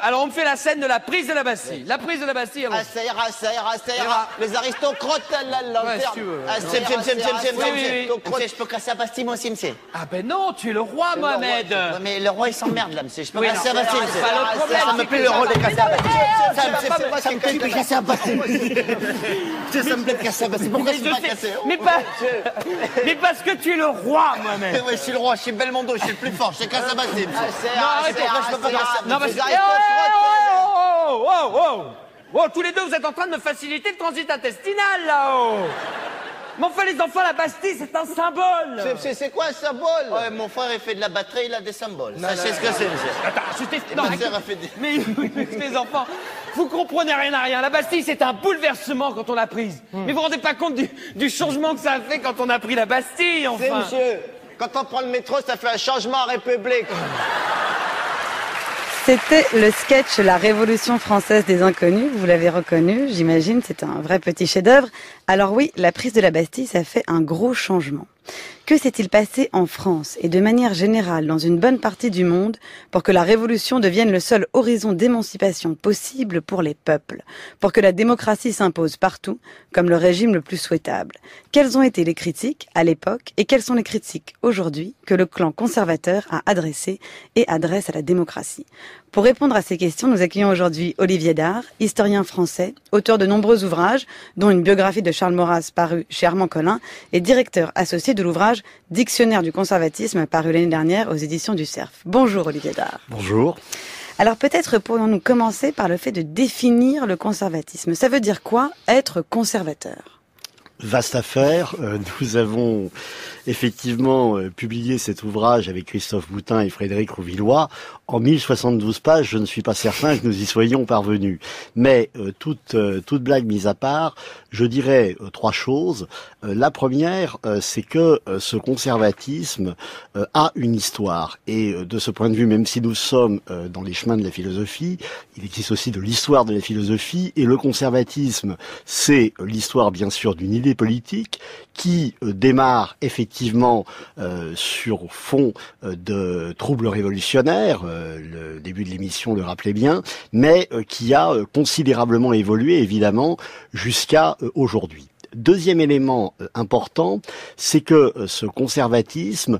Alors on me fait la scène de la prise de la Bastille. La prise de la Bastille. Alors... Assaire, ah, assaire, assaire. Les aristocrates à la lanterne. Ouais, si tu veux. Assaire, assaire, assaire, assaire, oui, oui, oui. Je peux casser la Bastille moi aussi, monsieur. Ah ben non, tu es le roi, Mohamed. mais le roi, il s'emmerde là, monsieur. Je peux casser la Bastille, monsieur. Ah, ça me plaît le rôle de casser la Bastille. Eh, eh, eh, ça me plaît de casser la Bastille. Ça me plaît de casser la Bastille. Pourquoi je hein pas casser Mais parce que tu es le roi, Mohamed. Oui, je suis le roi, je suis Belmondo, je suis le plus fort. Je casse la Bastille. Non, arrête, ah, je peux pas casser la Bastille oh, oh, oh, oh, Tous les deux, vous êtes en train de me faciliter le transit intestinal, là-haut mon frère les enfants, la Bastille, c'est un symbole C'est quoi un symbole Mon frère, il fait de la batterie, il a des symboles. C'est ce que c'est, monsieur. Attends, non, fait Mais les enfants, vous comprenez rien à rien. La Bastille, c'est un bouleversement quand on l'a prise. Mais vous vous rendez pas compte du, du, changement que ça a fait quand on a pris la Bastille, enfin C'est, monsieur, quand on prend le métro, ça fait un changement à République. C'était le sketch La Révolution française des inconnus. Vous l'avez reconnu, j'imagine, c'est un vrai petit chef-d'œuvre. Alors oui, la prise de la Bastille, ça fait un gros changement. Que s'est-il passé en France et de manière générale dans une bonne partie du monde pour que la révolution devienne le seul horizon d'émancipation possible pour les peuples, pour que la démocratie s'impose partout comme le régime le plus souhaitable Quelles ont été les critiques à l'époque et quelles sont les critiques aujourd'hui que le clan conservateur a adressées et adresse à la démocratie pour répondre à ces questions, nous accueillons aujourd'hui Olivier Dard, historien français, auteur de nombreux ouvrages, dont une biographie de Charles Maurras parue chez Armand Collin, et directeur associé de l'ouvrage Dictionnaire du conservatisme paru l'année dernière aux éditions du CERF. Bonjour Olivier Dard. Bonjour. Alors peut-être pourrons nous commencer par le fait de définir le conservatisme. Ça veut dire quoi être conservateur vaste affaire. Euh, nous avons effectivement euh, publié cet ouvrage avec Christophe Boutin et Frédéric Rouvillois. En 1072 pages, je ne suis pas certain que nous y soyons parvenus. Mais toute, euh, toute blague mise à part, je dirais trois choses. la première, c'est que ce conservatisme a une histoire. Et de ce point de vue, même si nous sommes dans les chemins de la philosophie, il existe aussi de l'histoire de la philosophie. Et le conservatisme, c'est l'histoire bien sûr d'une idée, politique qui euh, démarre effectivement euh, sur fond euh, de troubles révolutionnaires, le début de l'émission le rappelait bien, mais qui a considérablement évolué évidemment jusqu'à aujourd'hui. Deuxième élément important, c'est que ce conservatisme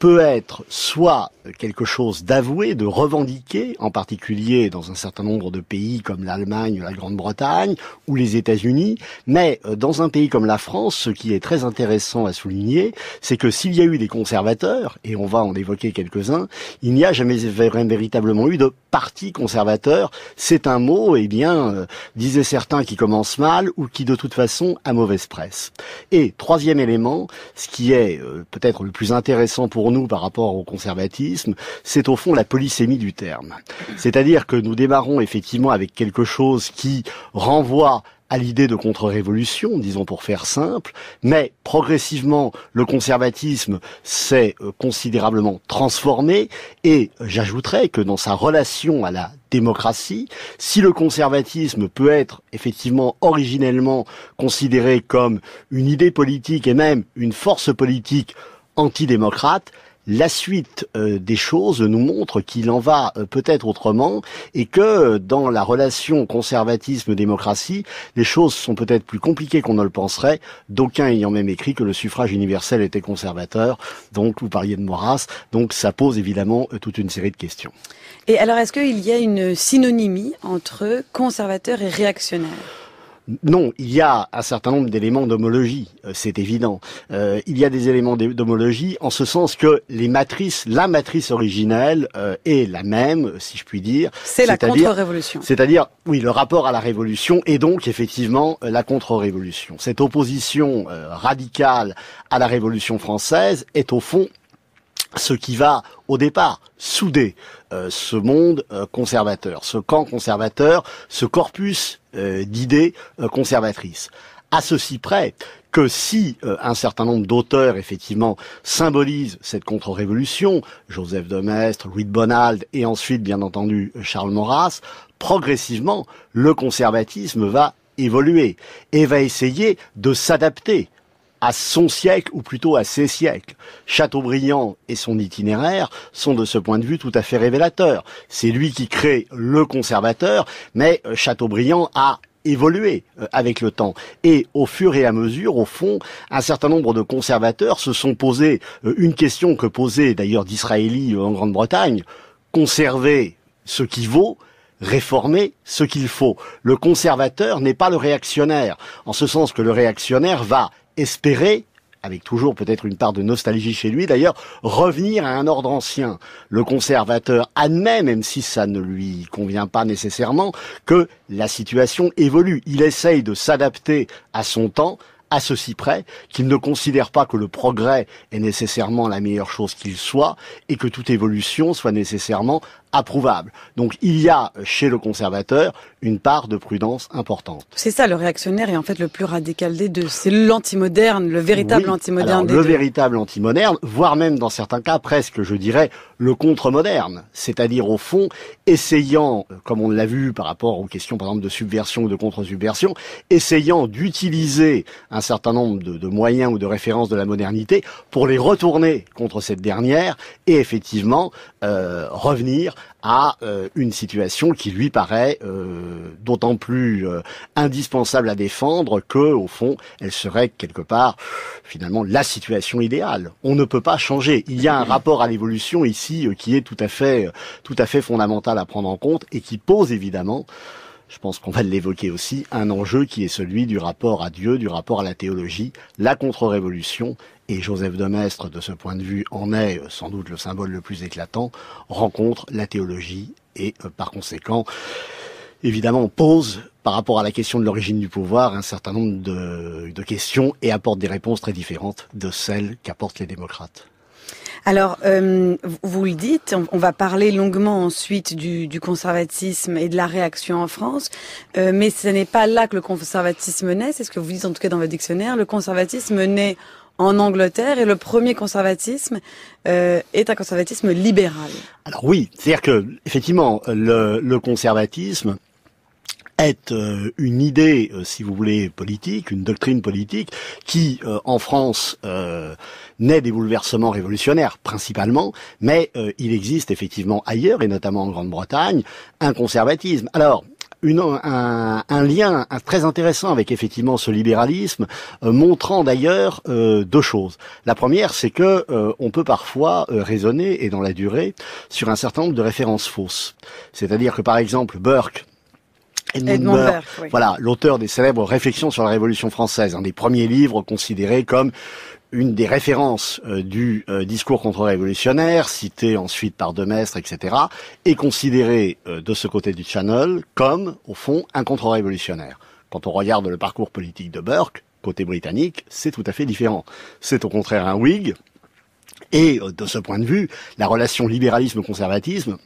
peut être soit quelque chose d'avoué, de revendiqué, en particulier dans un certain nombre de pays comme l'Allemagne, la Grande-Bretagne ou les États-Unis, mais euh, dans un pays comme la France, ce qui est très intéressant à souligner, c'est que s'il y a eu des conservateurs, et on va en évoquer quelques-uns, il n'y a jamais véritablement eu de parti conservateur. C'est un mot, eh bien, disait euh, disaient certains, qui commence mal ou qui de toute façon a mauvaise presse. Et troisième élément, ce qui est euh, peut-être le plus intéressant pour nous par rapport au conservatisme, c'est au fond la polysémie du terme. C'est-à-dire que nous démarrons effectivement avec quelque chose qui renvoie à l'idée de contre-révolution, disons pour faire simple, mais progressivement le conservatisme s'est euh, considérablement transformé et j'ajouterais que dans sa relation à la démocratie, si le conservatisme peut être effectivement originellement considéré comme une idée politique et même une force politique antidémocrate, la suite euh, des choses nous montre qu'il en va euh, peut-être autrement et que euh, dans la relation conservatisme-démocratie, les choses sont peut-être plus compliquées qu'on ne le penserait, d'aucuns ayant même écrit que le suffrage universel était conservateur, donc vous parliez de Moras. donc ça pose évidemment toute une série de questions. Et alors est-ce qu'il y a une synonymie entre conservateur et réactionnaire non, il y a un certain nombre d'éléments d'homologie, euh, c'est évident. Euh, il y a des éléments d'homologie en ce sens que les matrices, la matrice originelle euh, est la même, si je puis dire. C'est la contre-révolution. C'est-à-dire, oui, le rapport à la révolution est donc effectivement la contre-révolution. Cette opposition radicale à la révolution française est au fond ce qui va au départ souder euh, ce monde euh, conservateur, ce camp conservateur, ce corpus euh, d'idées conservatrices. À ceci près que si un certain nombre d'auteurs effectivement symbolisent cette contre-révolution, Joseph de Maistre, Louis de Bonald et ensuite bien entendu Charles Maurras, progressivement le conservatisme va évoluer et va essayer de s'adapter à son siècle, ou plutôt à ses siècles. Chateaubriand et son itinéraire sont de ce point de vue tout à fait révélateurs. C'est lui qui crée le conservateur, mais euh, Chateaubriand a évolué euh, avec le temps. Et au fur et à mesure, au fond, un certain nombre de conservateurs se sont posés euh, une question que posait d'ailleurs d'Israéli en Grande-Bretagne, conserver ce qui vaut, réformer ce qu'il faut. Le conservateur n'est pas le réactionnaire, en ce sens que le réactionnaire va espérer avec toujours peut-être une part de nostalgie chez lui d'ailleurs, revenir à un ordre ancien. Le conservateur admet, même si ça ne lui convient pas nécessairement, que la situation évolue. Il essaye de s'adapter à son temps, à ceci près qu'il ne considère pas que le progrès est nécessairement la meilleure chose qu'il soit et que toute évolution soit nécessairement approuvable. Donc il y a euh, chez le conservateur une part de prudence importante. C'est ça le réactionnaire et en fait le plus radical des deux. C'est l'antimoderne, le véritable antimoderne. Des le véritable véritable antimoderne, voire même dans certains cas presque, je dirais, le contre-moderne. C'est-à-dire au fond, essayant, euh, comme on l'a vu par rapport aux questions par exemple de subversion ou de contre-subversion, essayant d'utiliser un certain nombre de, moyens ou de références de la modernité pour les retourner contre cette dernière et effectivement euh, revenir à euh, une situation qui lui paraît euh, d'autant plus euh, indispensable à défendre que, au fond, elle serait quelque part finalement la situation idéale. On ne peut pas changer. Il y a un rapport à l'évolution ici qui est tout à fait, tout à fait fondamental à prendre en compte et qui pose évidemment je pense qu'on va l'évoquer aussi, un enjeu qui est celui du rapport à Dieu, du rapport à la théologie, la contre-révolution et Joseph de Maistre, de ce point de vue, en est euh, sans doute le symbole le plus éclatant, rencontre la théologie et euh, par conséquent, évidemment, pose par rapport à la question de l'origine du pouvoir un certain nombre de questions et apporte des réponses très différentes de celles qu'apportent les démocrates. Alors, euh, vous le dites, on, va parler longuement ensuite du, conservatisme et de la réaction en France, euh, mais ce n'est pas là que le conservatisme naît, c'est ce que vous dites en tout cas dans votre dictionnaire, le conservatisme naît en Angleterre et le premier conservatisme euh, est un conservatisme libéral. Alors oui, c'est-à-dire que effectivement le, le conservatisme est euh, une idée, euh, si vous voulez, politique, une doctrine politique qui, euh, en France, naît des bouleversements révolutionnaires principalement, mais il existe effectivement ailleurs, et notamment en Grande-Bretagne, un conservatisme. Alors, un, lien très intéressant avec effectivement ce libéralisme, montrant d'ailleurs deux choses. La première, c'est que on peut parfois raisonner et dans la durée sur un certain nombre de références fausses. C'est-à-dire que par exemple Burke voilà l'auteur des célèbres Réflexions sur la Révolution française, un des premiers livres considérés comme une des références euh, du euh, discours contre-révolutionnaire, cité ensuite par Demestre, etc., est considéré euh, de ce côté du Channel comme, au fond, un contre-révolutionnaire. Quand on regarde le parcours politique de Burke, côté britannique, c'est tout à fait différent. C'est au contraire un Whig, et de ce point de vue, la relation libéralisme-conservatisme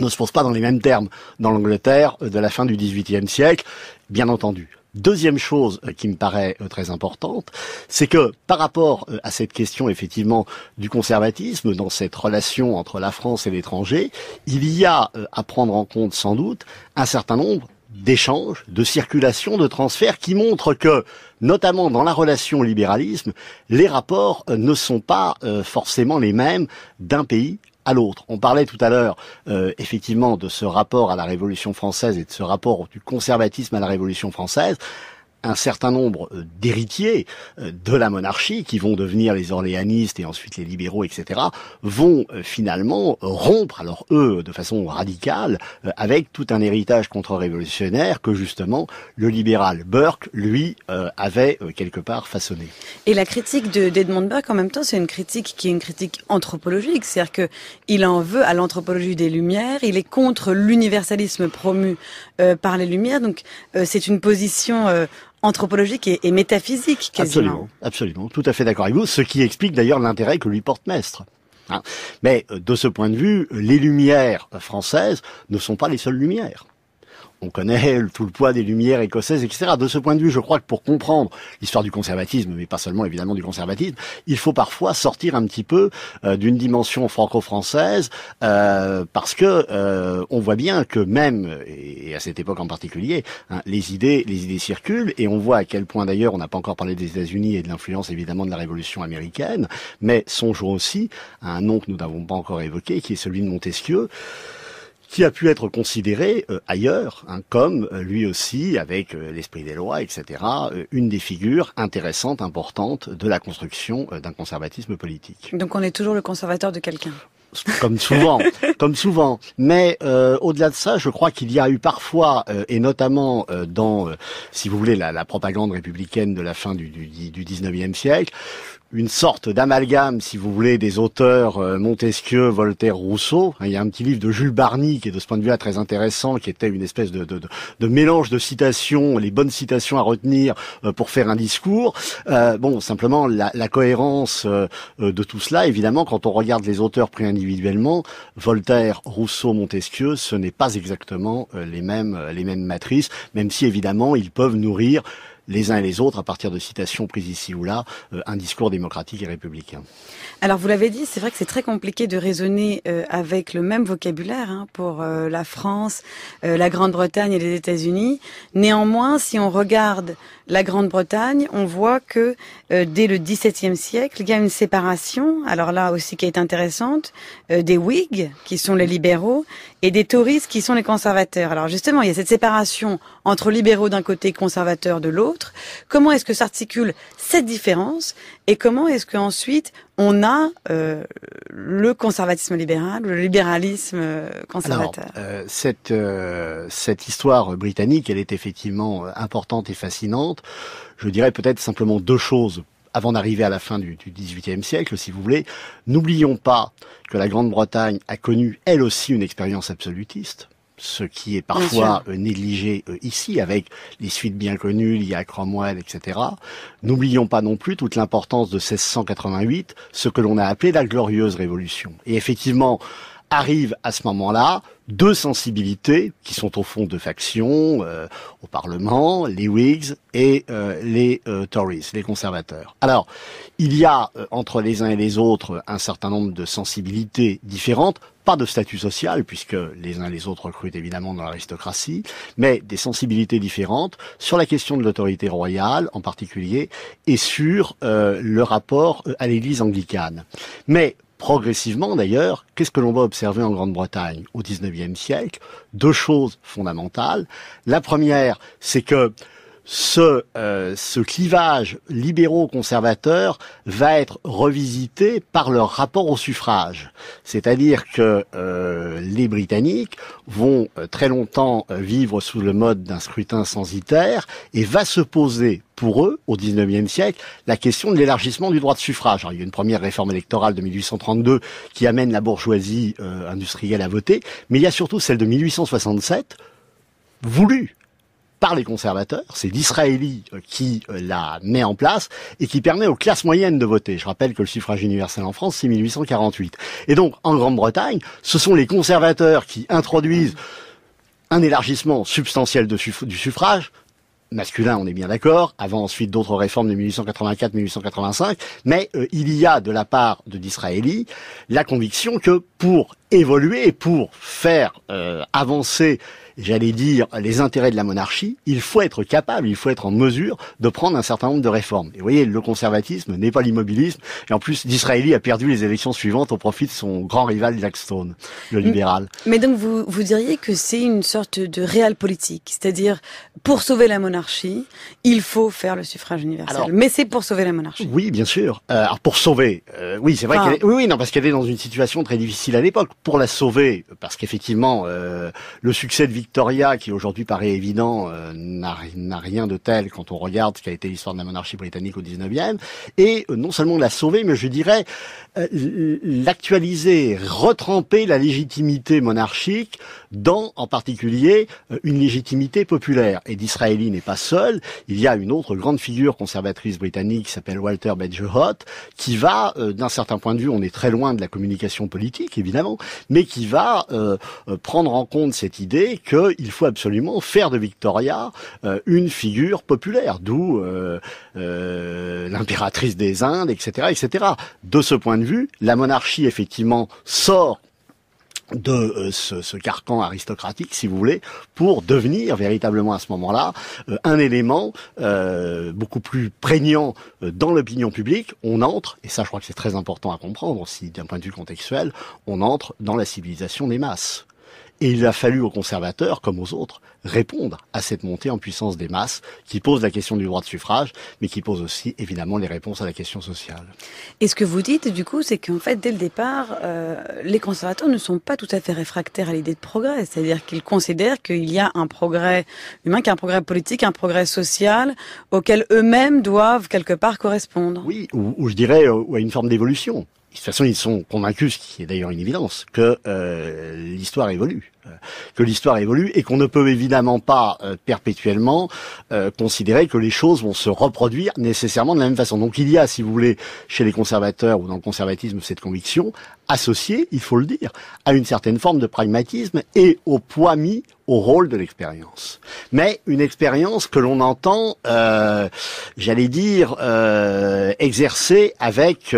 ne se pose pas dans les mêmes termes dans l'Angleterre de la fin du XVIIIe siècle, bien entendu. Deuxième chose euh, qui me paraît euh, très importante, c'est que par rapport euh, à cette question effectivement du conservatisme dans cette relation entre la France et l'étranger, il y a à prendre en compte sans doute un certain nombre d'échanges, de circulations, de transferts qui montrent que, notamment dans la relation libéralisme, les rapports ne sont pas forcément les mêmes d'un pays à l'autre. On parlait tout à l'heure euh, effectivement de ce rapport à la Révolution française et de ce rapport du conservatisme à la Révolution française un certain nombre euh, d'héritiers euh, de la monarchie, qui vont devenir les orléanistes et ensuite les libéraux, etc., vont euh, finalement rompre, alors eux, de façon radicale, avec tout un héritage contre-révolutionnaire que justement le libéral Burke, lui, avait quelque part façonné. Et la critique d'Edmond de, Burke, en même temps, c'est une critique qui est une critique anthropologique, c'est-à-dire qu'il en veut à l'anthropologie des Lumières, il est contre l'universalisme promu par les Lumières, donc c'est une position anthropologique et, métaphysique quasiment. Absolument, absolument, tout à fait d'accord avec vous, ce qui explique d'ailleurs l'intérêt que lui porte Mestre. Hein. Mais euh, de ce point de vue, les lumières françaises ne sont pas les seules lumières on connaît tout le poids des lumières écossaises, etc. De ce point de vue, je crois que pour comprendre l'histoire du conservatisme, mais pas seulement évidemment du conservatisme, il faut parfois sortir un petit peu euh, d'une dimension franco-française, euh, parce que euh, on voit bien que même, et, à cette époque en particulier, hein, les idées les idées circulent, et on voit à quel point d'ailleurs, on n'a pas encore parlé des États-Unis et de l'influence évidemment de la Révolution américaine, mais songeons aussi à un nom que nous n'avons pas encore évoqué, qui est celui de Montesquieu qui a pu être considéré euh, ailleurs hein, comme euh, lui aussi, avec euh, l'esprit des lois, etc., une des figures intéressantes, importantes de la construction d'un conservatisme politique. Donc on est toujours le conservateur de quelqu'un comme souvent, comme souvent. Mais au-delà de ça, je crois qu'il y a eu parfois, et notamment dans, si vous voulez, la, propagande républicaine de la fin du, du 19e siècle, une sorte d'amalgame, si vous voulez, des auteurs euh, Montesquieu, Voltaire, Rousseau. Hein, il y a un petit livre de Jules Barny qui est de ce point de vue-là très intéressant, qui était une espèce de, mélange de citations, les bonnes citations à retenir euh, pour faire un discours. Euh, bon, simplement, la, la cohérence de tout cela, évidemment, quand on regarde les auteurs pris individuellement, Voltaire, Rousseau, Montesquieu, ce n'est pas exactement les mêmes, les mêmes matrices, même si, évidemment, ils peuvent nourrir les uns et les autres, à partir de citations prises ici ou là, euh, un discours démocratique et républicain. Alors vous l'avez dit, c'est vrai que c'est très compliqué de raisonner euh, avec le même vocabulaire hein, pour euh, la France, la Grande-Bretagne et les États-Unis. Néanmoins, si on regarde la Grande-Bretagne, on voit que dès le XVIIe siècle, il y a une séparation, alors là aussi qui est intéressante, des Whigs, qui sont les libéraux, et des Tories, qui sont les conservateurs. Alors justement, il y a cette séparation entre libéraux d'un côté, et conservateurs de l'autre. Comment est-ce que s'articule cette différence Et comment est-ce qu'ensuite on a euh, le conservatisme libéral, le libéralisme euh, conservateur Alors, euh, cette, cette histoire britannique, elle est effectivement importante et fascinante. Je dirais peut-être simplement deux choses avant d'arriver à la fin du XVIIIe siècle, si vous voulez. N'oublions pas que la Grande-Bretagne a connu, elle aussi, une expérience absolutiste ce qui est parfois euh, négligé euh, ici, avec les suites bien connues liées à Cromwell, etc. N'oublions pas non plus toute l'importance de 1688, ce que l'on a appelé la glorieuse révolution. Et effectivement, Arrive à ce moment-là deux sensibilités qui sont au fond de factions euh, au Parlement, les Whigs et euh, les euh, Tories, les conservateurs. Alors, il y a entre les uns et les autres un certain nombre de sensibilités différentes, pas de statut social, puisque les uns et les autres recrutent évidemment dans l'aristocratie, mais des sensibilités différentes sur la question de l'autorité royale en particulier et sur le rapport à l'Église anglicane. Mais Progressivement d'ailleurs, qu'est-ce que l'on va observer en Grande-Bretagne au 19e siècle Deux choses fondamentales. La première, c'est que ce, euh, ce clivage libéraux conservateur va être revisité par leur rapport au suffrage. C'est-à-dire que euh, les Britanniques vont euh, très longtemps vivre sous le mode d'un scrutin censitaire et va se poser pour eux, au 19e siècle, la question de l'élargissement du droit de suffrage. il y a une première réforme électorale de 1832 qui amène la bourgeoisie industrielle à voter, mais il y a surtout celle de 1867, voulue par les conservateurs. C'est l'Israéli euh, qui euh, la met en place et qui permet aux classes moyennes de voter. Je rappelle que le suffrage universel en France, c'est 1848. Et donc, en Grande-Bretagne, ce sont les conservateurs qui introduisent un élargissement substantiel du suffrage, masculin, on est bien d'accord, avant ensuite d'autres réformes de 1884-1885, mais euh, il y a de la part de la conviction que pour évoluer, pour faire avancer j'allais dire, les intérêts de la monarchie, il faut être capable, il faut être en mesure de prendre un certain nombre de réformes. Et vous voyez, le conservatisme n'est pas l'immobilisme. Et en plus, Disraeli a perdu les élections suivantes au profit de son grand rival Jack Stone, le libéral. Mais donc, vous, vous diriez que c'est une sorte de réel politique. C'est-à-dire, pour sauver la monarchie, il faut faire le suffrage universel. Mais c'est pour sauver la monarchie. Oui, bien sûr. Euh, alors, pour sauver, euh, oui, c'est vrai Oui, non, parce qu'elle est dans une situation très difficile à l'époque. Pour la sauver, parce qu'effectivement, euh, le succès de Victor Victoria, qui aujourd'hui paraît évident, euh, n'a rien de tel quand on regarde ce qu'a été l'histoire de la monarchie britannique au 19e. Et euh, non seulement l'a sauvée, mais je dirais, euh, l'actualiser, retremper la légitimité monarchique dans, en particulier, euh, une légitimité populaire. Et d'Israéli n'est pas seul. Il y a une autre grande figure conservatrice britannique qui s'appelle Walter Benjaholt, qui va, euh, d'un certain point de vue, on est très loin de la communication politique, évidemment, mais qui va prendre en compte cette idée qu'il faut absolument faire de Victoria une figure populaire, d'où l'impératrice des Indes, etc., etc. De ce point de vue, la monarchie, effectivement, sort de euh, ce, carcan aristocratique, si vous voulez, pour devenir véritablement à ce moment-là euh, un élément euh, beaucoup plus prégnant dans l'opinion publique. On entre, et ça je crois que c'est très important à comprendre si d'un point de vue contextuel, on entre dans la civilisation des masses. Et il a fallu aux conservateurs, comme aux autres, répondre à cette montée en puissance des masses qui pose la question du droit de suffrage, mais qui pose aussi évidemment les réponses à la question sociale. Et ce que vous dites, du coup, c'est qu'en fait, dès le départ, euh, les conservateurs ne sont pas tout à fait réfractaires à l'idée de progrès. C'est-à-dire qu'ils considèrent qu'il y a un progrès humain, qu'il y a un progrès politique, un progrès social, auquel eux-mêmes doivent quelque part correspondre. Oui, ou, je dirais euh, ou à une forme d'évolution de toute façon, ils sont convaincus, ce qui est d'ailleurs une évidence, que euh, l'histoire évolue. Euh, que l'histoire évolue et qu'on ne peut évidemment pas euh, perpétuellement euh, considérer que les choses vont se reproduire nécessairement de la même façon. Donc il y a, si vous voulez, chez les conservateurs ou dans le conservatisme, cette conviction associée, il faut le dire, à une certaine forme de pragmatisme et au poids mis au rôle de l'expérience. Mais une expérience que l'on entend, euh, j'allais dire, euh, avec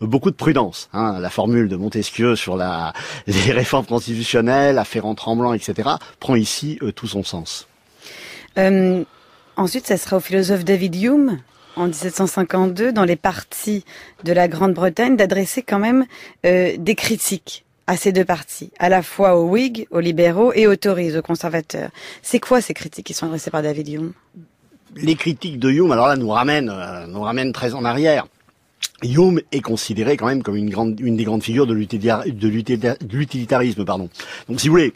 beaucoup de prudence. Hein. La formule de Montesquieu sur la, les réformes constitutionnelles a fait en tremblant, etc., prend ici euh, tout son sens. Euh, ensuite, ça sera au philosophe David Hume, en 1752, dans les parties de la Grande-Bretagne, d'adresser quand même euh, des critiques à ces deux partis, à la fois aux Whigs, aux libéraux et aux Tories, aux conservateurs. C'est quoi ces critiques qui sont adressées par David Hume Les critiques de Hume, alors là, nous nous ramènent très en arrière. Hume est considéré quand même comme une, grande, une des grandes figures de l'utilitarisme. Pardon. Donc si vous voulez,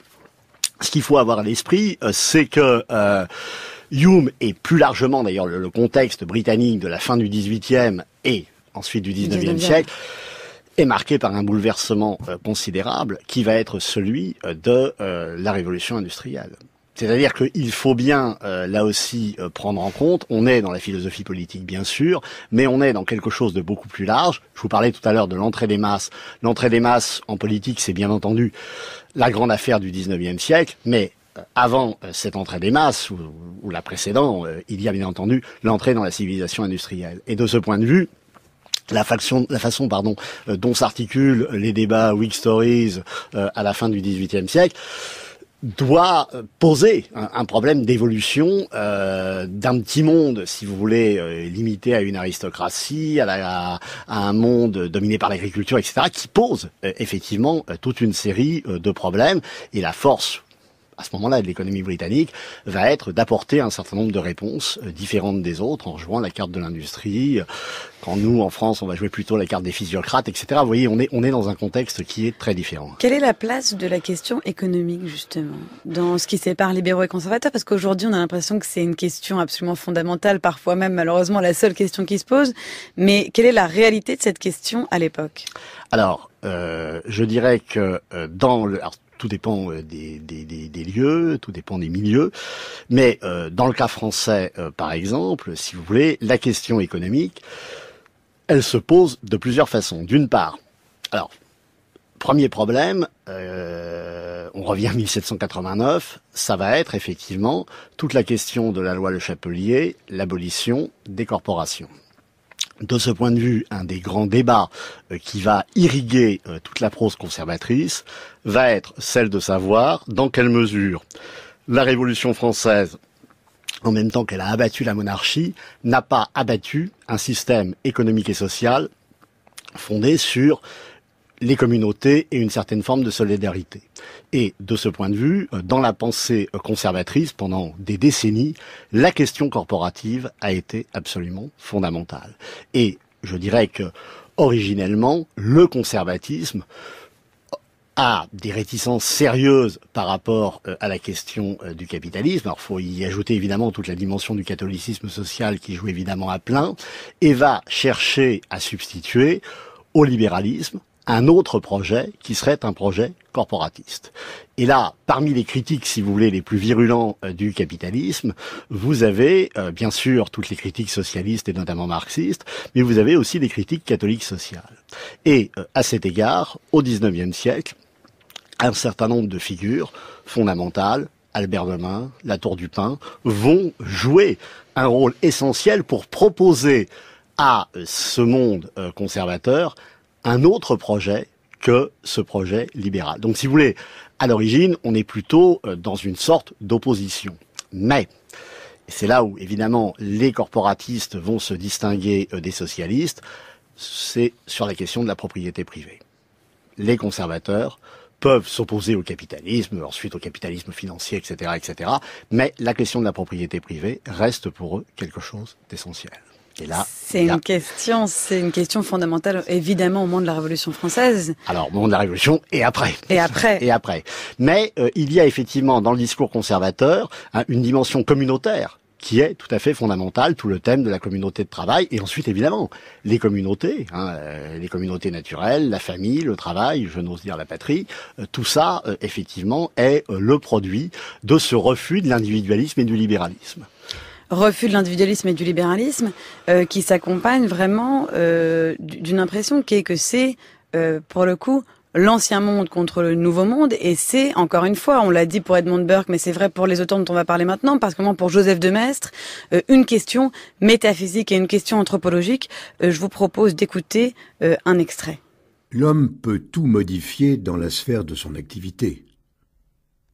ce qu'il faut avoir à l'esprit, euh, c'est que... Euh, Hume et plus largement d'ailleurs le, contexte britannique de la fin du 18e et ensuite du 19e, siècle est marqué par un bouleversement euh, considérable qui va être celui euh, de la révolution industrielle. C'est-à-dire qu'il faut bien, euh, là aussi, euh, prendre en compte, on est dans la philosophie politique, bien sûr, mais on est dans quelque chose de beaucoup plus large. Je vous parlais tout à l'heure de l'entrée des masses. L'entrée des masses en politique, c'est bien entendu la grande affaire du 19e siècle, mais euh, avant cette entrée des masses, ou, la précédente, il y a bien entendu l'entrée dans la civilisation industrielle. Et de ce point de vue, la, faction, façon pardon, dont s'articulent les débats week Stories à la fin du XVIIIe siècle, doit poser un, problème d'évolution euh, d'un petit monde, si vous voulez, euh, limité à une aristocratie, à, un monde dominé par l'agriculture, etc., qui pose euh, effectivement toute une série de problèmes. Et la force, à ce moment-là de l'économie britannique va être d'apporter un certain nombre de réponses euh, différentes des autres en jouant la carte de l'industrie. Euh, quand nous, en France, on va jouer plutôt la carte des physiocrates, etc. Vous voyez, on est, on est dans un contexte qui est très différent. Quelle est la place de la question économique, justement, dans ce qui sépare libéraux et conservateurs Parce qu'aujourd'hui, on a l'impression que c'est une question absolument fondamentale, parfois même, malheureusement, la seule question qui se pose. Mais quelle est la réalité de cette question à l'époque Alors, euh, je dirais que euh, dans le tout dépend euh, des, lieux, tout dépend des milieux. Mais euh, dans le cas français, euh, par exemple, si vous voulez, la question économique, elle se pose de plusieurs façons. D'une part, alors, premier problème, on revient à 1789, ça va être effectivement toute la question de la loi Le Chapelier, l'abolition des corporations de ce point de vue, un des grands débats euh, qui va irriguer euh, toute la prose conservatrice va être celle de savoir dans quelle mesure la Révolution française, en même temps qu'elle a abattu la monarchie, n'a pas abattu un système économique et social fondé sur les communautés et une certaine forme de solidarité. Et de ce point de vue, euh, dans la pensée euh, conservatrice, pendant des décennies, la question corporative a été absolument fondamentale. Et je dirais que, originellement, le conservatisme a des réticences sérieuses par rapport euh, à la question du capitalisme. Alors, faut y ajouter évidemment toute la dimension du catholicisme social qui joue évidemment à plein et va chercher à substituer au libéralisme, un autre projet qui serait un projet corporatiste. Et là, parmi les critiques, si vous voulez, les plus virulents euh, du capitalisme, vous avez euh, bien sûr toutes les critiques socialistes et notamment marxistes, mais vous avez aussi des critiques catholiques sociales. Et euh, à cet égard, au XIXe siècle, un certain nombre de figures fondamentales, Albert Demain, La Tour du Pin, vont jouer un rôle essentiel pour proposer à ce monde conservateur un autre projet que ce projet libéral. Donc si vous voulez, à l'origine, on est plutôt euh, dans une sorte d'opposition. Mais, c'est là où évidemment les corporatistes vont se distinguer euh, des socialistes, c'est sur la question de la propriété privée. Les conservateurs peuvent s'opposer au capitalisme, ensuite au capitalisme financier, etc., etc. Mais la question de la propriété privée reste pour eux quelque chose d'essentiel c'est une question, c'est une question fondamentale, évidemment, au moment de la Révolution française. Alors, au moment de la Révolution et après. Et après. et après. Mais euh, il y a effectivement dans le discours conservateur hein, une dimension communautaire qui est tout à fait fondamentale, tout le thème de la communauté de travail, et ensuite évidemment les communautés, hein, euh, les communautés naturelles, la famille, le travail, je n'ose dire la patrie, euh, tout ça effectivement est le produit de ce refus de l'individualisme et du libéralisme refus de l'individualisme et du libéralisme euh, qui s'accompagne vraiment euh, d'une impression qui est que c'est, euh, pour le coup, l'ancien monde contre le nouveau monde et c'est encore une fois on l'a dit pour Edmund Burke mais c'est vrai pour les auteurs dont on va parler maintenant parce que moi pour Joseph de Maistre une question métaphysique et une question anthropologique je vous propose d'écouter un extrait L'homme peut tout modifier dans la sphère de son activité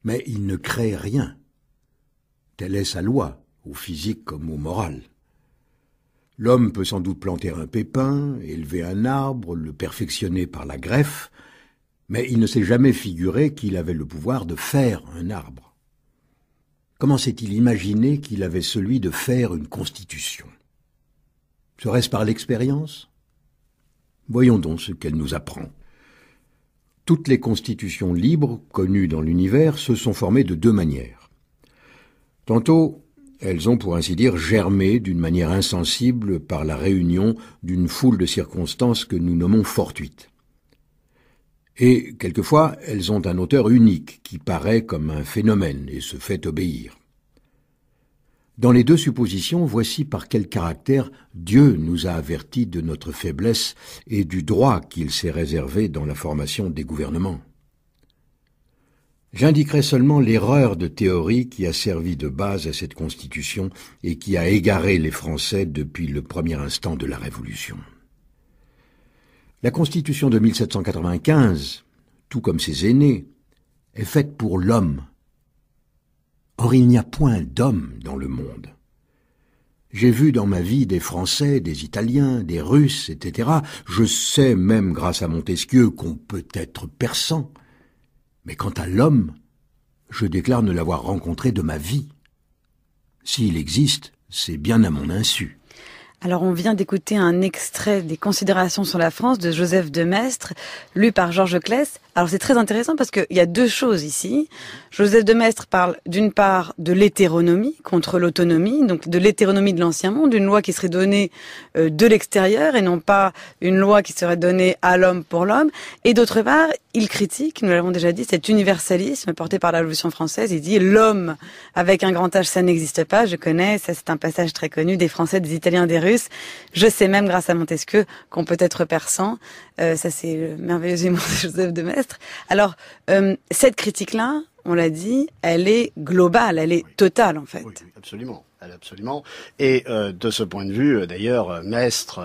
mais il ne crée rien telle est sa loi au physique comme au moral. L'homme peut sans doute planter un pépin, élever un arbre, le perfectionner par la greffe, mais il ne s'est jamais figuré qu'il avait le pouvoir de faire un arbre. Comment s'est-il imaginé qu'il avait celui de faire une constitution Serait-ce par l'expérience Voyons donc ce qu'elle nous apprend. Toutes les constitutions libres connues dans l'univers se sont formées de deux manières. Tantôt, elles ont, pour ainsi dire, germé d'une manière insensible par la réunion d'une foule de circonstances que nous nommons fortuites. Et, quelquefois, elles ont un auteur unique qui paraît comme un phénomène et se fait obéir. Dans les deux suppositions, voici par quel caractère Dieu nous a avertis de notre faiblesse et du droit qu'il s'est réservé dans la formation des gouvernements. J'indiquerai seulement l'erreur de théorie qui a servi de base à cette Constitution et qui a égaré les Français depuis le premier instant de la Révolution. La Constitution de 1795, tout comme ses aînés, est faite pour l'homme. Or il n'y a point d'homme dans le monde. J'ai vu dans ma vie des Français, des Italiens, des Russes, etc. Je sais même grâce à Montesquieu qu'on peut être persan, mais quant à l'homme, je déclare ne l'avoir rencontré de ma vie. S'il existe, c'est bien à mon insu. Alors on vient d'écouter un extrait des considérations sur la France de Joseph de Maistre, lu par Georges Clès. Alors c'est très intéressant parce qu'il y a deux choses ici. Joseph de Maistre parle d'une part de l'hétéronomie contre l'autonomie, donc de l'hétéronomie de l'ancien monde, une loi qui serait donnée euh, de l'extérieur et non pas une loi qui serait donnée à l'homme pour l'homme. Et d'autre part, il critique, nous l'avons déjà dit, cet universalisme porté par la Révolution française. Il dit l'homme avec un grand H, ça n'existe pas. Je connais, ça c'est un passage très connu des Français, des Italiens, des Russes. Je sais même grâce à Montesquieu qu'on peut être persan. Euh, ça, c'est euh, merveilleusement Joseph de Maistre. Alors, euh, cette critique-là, on l'a dit, elle est globale, elle est totale en fait. Oui, absolument, absolument. Et de ce point de vue, d'ailleurs, Maistre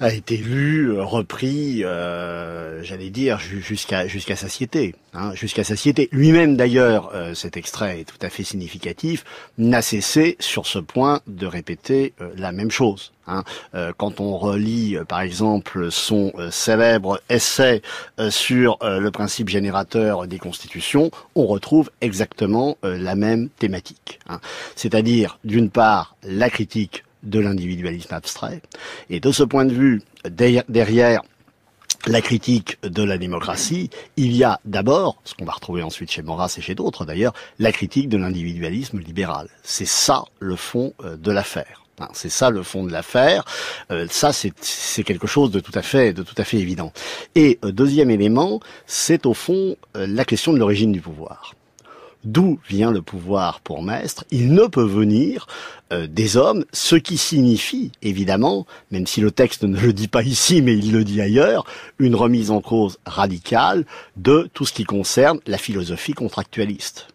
a été lu, euh, repris, euh, j'allais dire jusqu'à jusqu'à satiété, hein, jusqu'à satiété. Lui-même d'ailleurs, euh, cet extrait est tout à fait significatif, n'a cessé sur ce point de répéter la même chose. Hein. quand on relit par exemple son célèbre essai sur le principe générateur des constitutions, on retrouve exactement la même thématique. Hein. C'est-à-dire d'une part la critique de l'individualisme abstrait. Et de ce point de vue, derrière la critique de la démocratie, il y a d'abord, ce qu'on va retrouver ensuite chez Maurras et chez d'autres d'ailleurs, la critique de l'individualisme libéral. C'est ça le fond euh, de l'affaire. C'est ça le fond de l'affaire. Euh, ça, c'est quelque chose de tout à fait, de tout à fait évident. Et euh, deuxième élément, c'est au fond la question de l'origine du pouvoir d'où vient le pouvoir pour maître il ne peut venir euh, des hommes, ce qui signifie, évidemment, même si le texte ne le dit pas ici, mais il le dit ailleurs, une remise en cause radicale de tout ce qui concerne la philosophie contractualiste.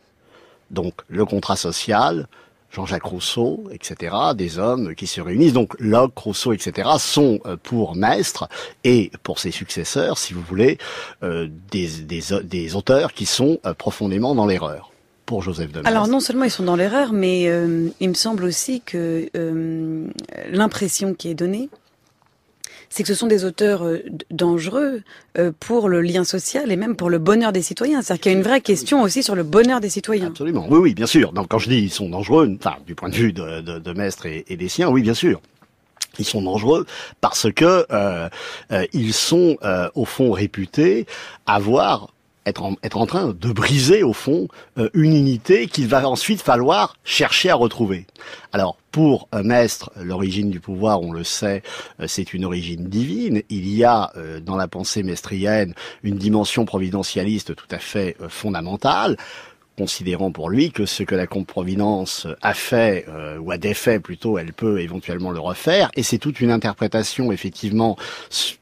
Donc le contrat social, Jean-Jacques Rousseau, etc., des hommes qui se réunissent. Donc Locke, Rousseau, etc., sont euh, pour maître et pour ses successeurs, si vous voulez, euh, des auteurs qui sont profondément dans l'erreur. Alors non seulement ils sont dans l'erreur, mais euh, il me semble aussi que euh, l'impression qui est donnée, c'est que ce sont des auteurs euh, dangereux pour le lien social et même pour le bonheur des citoyens. C'est-à-dire qu'il y a une vraie question aussi sur le bonheur des citoyens. Absolument, oui, oui, bien sûr. Donc, quand je dis ils sont dangereux, enfin, du point de vue de, de, et, des siens, oui, bien sûr ils sont dangereux parce que ils sont au fond réputés avoir être en, train de briser au fond euh, une unité qu'il va ensuite falloir chercher à retrouver. Alors pour Mestre, l'origine du pouvoir, on le sait, euh, c'est une origine divine. Il y a euh, dans la pensée mestrienne une dimension providentialiste tout à fait fondamentale considérant pour lui que ce que la Providence a fait euh, ou a défait plutôt, elle peut éventuellement le refaire. Et c'est toute une interprétation effectivement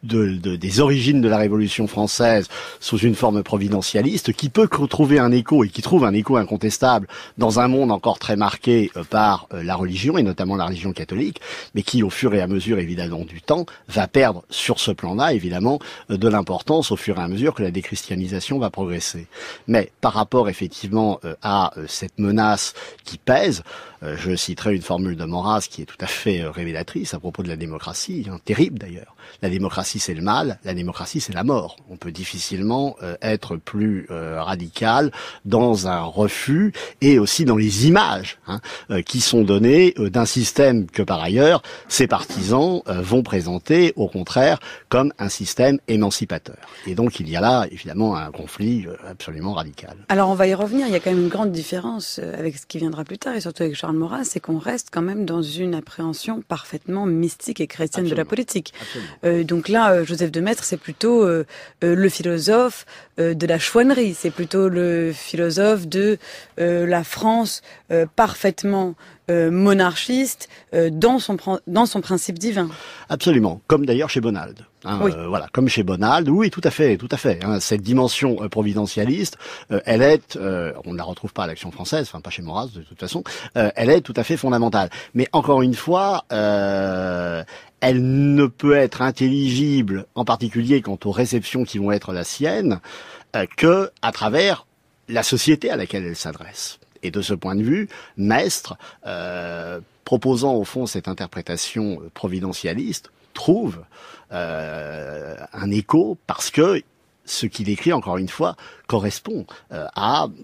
de, des origines de la Révolution française sous une forme providentialiste qui peut trouver un écho et qui trouve un écho incontestable dans un monde encore très marqué euh, par euh, la religion et notamment la religion catholique, mais qui au fur et à mesure évidemment du temps va perdre sur ce plan-là évidemment de l'importance au fur et à mesure que la déchristianisation va progresser. Mais par rapport effectivement à euh, euh, cette menace qui pèse, euh, je citerai une formule de Maurras qui est tout à fait euh, révélatrice à propos de la démocratie, hein, terrible d'ailleurs. La démocratie c'est le mal, la démocratie c'est la mort. On peut difficilement euh, être plus radical dans un refus et aussi dans les images hein, qui sont données d'un système que par ailleurs ses partisans vont présenter au contraire comme un système émancipateur. Et donc il y a là évidemment un conflit absolument radical. Alors on va y revenir, il y a quand même une grande différence avec ce qui viendra plus tard et surtout avec Charles c'est qu'on reste quand même dans une appréhension parfaitement mystique et chrétienne de la politique. Euh, donc là, euh, Joseph de Maistre, c'est plutôt euh, le philosophe de la chouannerie, c'est plutôt le philosophe de la France parfaitement monarchiste dans son principe divin. Absolument, comme d'ailleurs chez Bonald. Hein, euh, voilà, comme chez Bonald. Oui, tout à fait, tout à fait. Hein. cette dimension euh, providentialiste, euh, elle est, on ne la retrouve pas à l'Action française, enfin pas chez Moraz de toute façon. elle est tout à fait fondamentale. Mais encore une fois, elle ne peut être intelligible, en particulier quant aux réceptions qui vont être la sienne, que à travers la société à laquelle elle s'adresse. Et de ce point de vue, Mestre, proposant au fond cette interprétation providentialiste, trouve euh, un écho parce que ce qu'il écrit, encore une fois, correspond euh,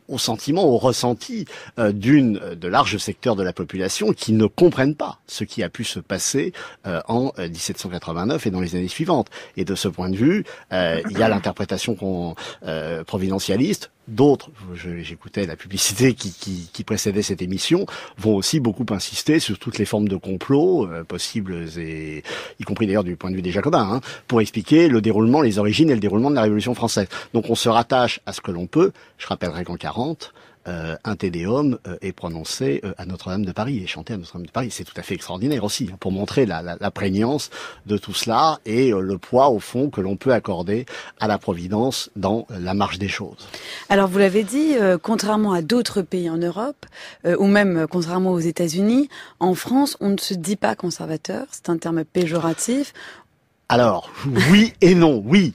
au sentiment, au ressenti euh, d'une de larges secteurs de la population qui ne comprennent pas ce qui a pu se passer en 1789 et dans les années suivantes. Et de ce point de vue, il y a l'interprétation providentialiste d'autres, j'écoutais la publicité qui, qui, précédait cette émission, vont aussi beaucoup insister sur toutes les formes de complots euh, possibles, et y compris d'ailleurs du point de vue des Jacobins, hein, pour expliquer le déroulement, les origines et le déroulement de la Révolution française. Donc on se rattache à ce que l'on peut. Je rappellerai qu'en 40, euh, un Tédéum euh, est prononcé euh, à Notre-Dame de Paris et chanté à Notre-Dame de Paris. C'est tout à fait extraordinaire aussi, hein, pour montrer la, prégnance de tout cela et le poids, au fond, que l'on peut accorder à la Providence dans la marche des choses. Alors, vous l'avez dit, contrairement à d'autres pays en Europe, ou même contrairement aux États-Unis, en France, on ne se dit pas conservateur, c'est un terme péjoratif. Alors, oui et non, oui,